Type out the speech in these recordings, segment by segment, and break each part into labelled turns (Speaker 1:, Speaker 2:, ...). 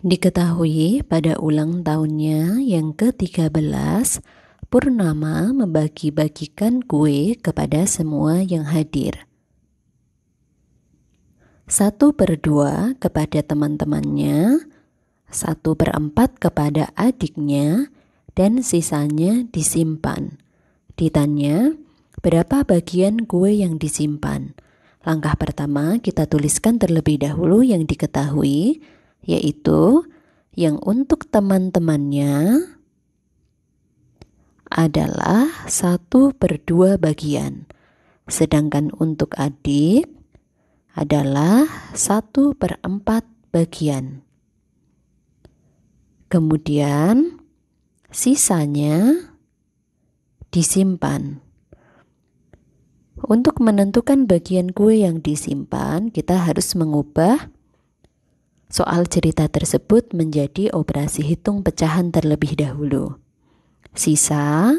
Speaker 1: Diketahui pada ulang tahunnya yang ke-13, Purnama membagi-bagikan kue kepada semua yang hadir. Satu per dua kepada teman-temannya, satu per empat kepada adiknya, dan sisanya disimpan. Ditanya, berapa bagian kue yang disimpan? Langkah pertama kita tuliskan terlebih dahulu yang diketahui, yaitu yang untuk teman-temannya adalah satu per dua bagian, sedangkan untuk adik adalah satu per empat bagian. Kemudian, sisanya disimpan. Untuk menentukan bagian kue yang disimpan, kita harus mengubah Soal cerita tersebut menjadi operasi hitung pecahan terlebih dahulu. Sisa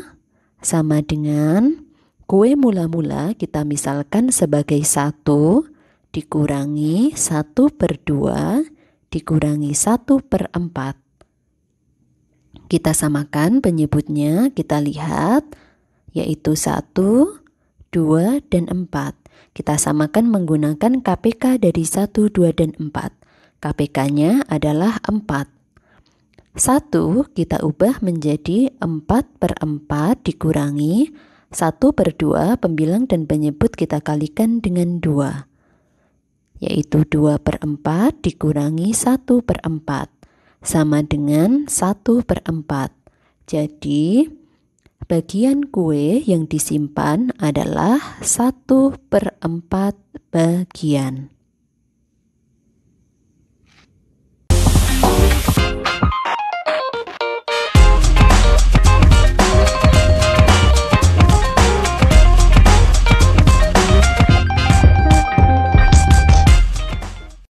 Speaker 1: sama dengan kue mula-mula kita misalkan sebagai satu dikurangi satu per dua dikurangi satu per empat Kita samakan penyebutnya, kita lihat yaitu satu dua dan empat Kita samakan menggunakan KPK dari 1, 2, dan 4. KPK-nya adalah 4. 1 kita ubah menjadi 4 per 4 dikurangi 1 per 2 pembilang dan penyebut kita kalikan dengan 2 yaitu 2 per 4 dikurangi 1 per 4 sama dengan 1 per 4 jadi bagian kue yang disimpan adalah 1 per 4 bagian